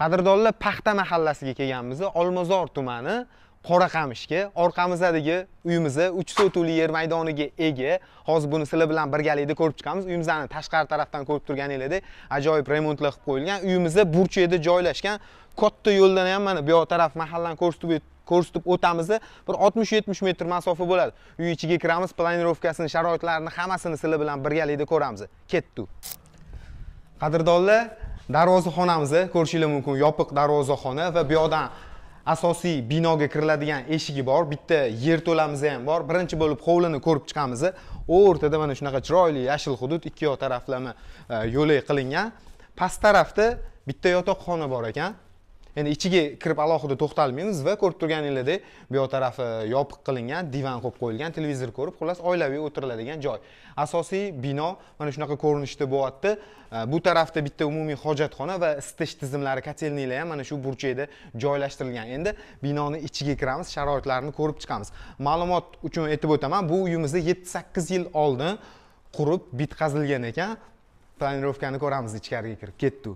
qadrdonlar paxta mahallasiga kelganmiz olmazor tumani qoraqamishga orqamizdagi uyimizni uch sotuvli yer maydoniga ega hozir buni sizlar bilan birgalikda ko'rib chiqamiz uyimizni tashqari tarafdan ko'rib turganinglardek ajoyib remontlar qilib qo'yilgan uyimizni burchakda joylashgan katta yo'ldan ham mana bu yoq taraf mahallani ko'rsatib ko'rsatib o'tamiz bir 60-70 metr masofa bo'ladi uy ichiga kiramiz planirovkasini sharoitlarini hammasini sizlar bilan birgalikda ko'ramiz ketdik qadrdonlar darvozaxonamizni ko'rishinglar mumkin yopiq darvozaxona va bu yoqdan asosiy binoga kiriladigan eshigi bor bitta yerto'lamiz ham bor birinchi bo'lib hovlini ko'rib chiqamiz o'rtada mana shunaqa chiroyli yashil hudud ikki yoq taraflama e, yo'lak qilingan past tarafda bitta yotoqxona bor ekan endi ichiga kirib alohida to'xtalmaymiz va ko'rib turganingizdek bu yoq tarafi e, yopiq qilingan divan qo'yib qo'yilgan televizor ko'rib xullas oilaviy o'tiriladigan joy asosiy bino mana shunaqa ko'rinishda bo'lyapti e, bu tarafda bitta umumiy hojatxona va isitish tizimlari kotelniylar ham mana shu burchakda joylashtirilgan endi binoni ichiga kiramiz sharoitlarini ko'rib chiqamiz ma'lumot uchun aytib o'taman bu uyimizda yetti sakkiz yil oldin qurib bitqazilgan ekan planirovkani ko'ramiz ichkariga kirib ketdi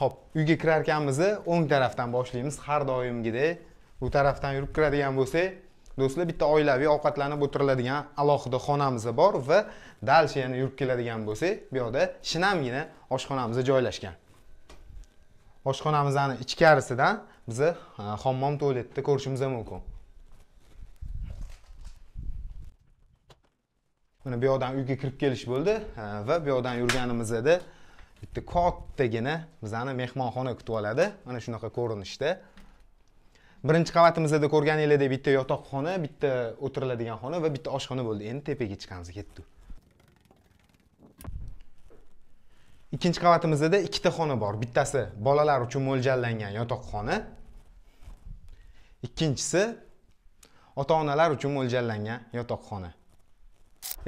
ho'p uyga kirar ekanmiz o'ng tarafdan boshlaymiz har doimgidek bu tarafdan yurib kiradigan bo'lsak do'stlar bitta oilaviy ovqatlanib o'tiriladigan alohida xonamiz bor va дальше yana yurib keladigan bo'lsak bu yoqda shinamgina oshxonamiz joylashgan oshxonamizni ichkarisidan biz hammom tualetni ko'rishimiz mumkin mana bu yoqdan uyga kirib kelish bo'ldi va bu yoqdan yurganimizda bitta kattagina bizani mehmonxona kutib oladi mana shunaqa ko'rinishda birinchi qavatimizda ko'rganinglardek bitta yotoqxona bitta o'tiriladigan xona va bitta oshxona bo'ldi endi tepaga chiqamiz ketdi ikkinchi qavatimizda ikkita xona bor bittasi bolalar uchun mo'ljallangan yotoqxona ikkinchisi ota onalar uchun mo'ljallangan yotoqxona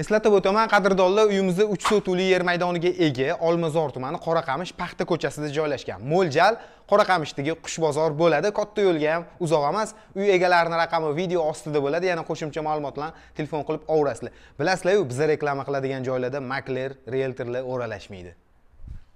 eslatib o'taman qadrdonlar uyimiz uch sotuvli yer maydoniga ega olmazor tumani qoraqamish paxta ko'chasida joylashgan mo'ljal qoraqamishdagi qush bozor bo'ladi katta yo'lga ham uzoq emas uy egalarini raqami video ostida bo'ladi yana qo'shimcha ma'lumot bilan telefon qilib Bilasizlar-ku, biza reklama qiladigan joylarda makler rieltorlar o'ralashmaydi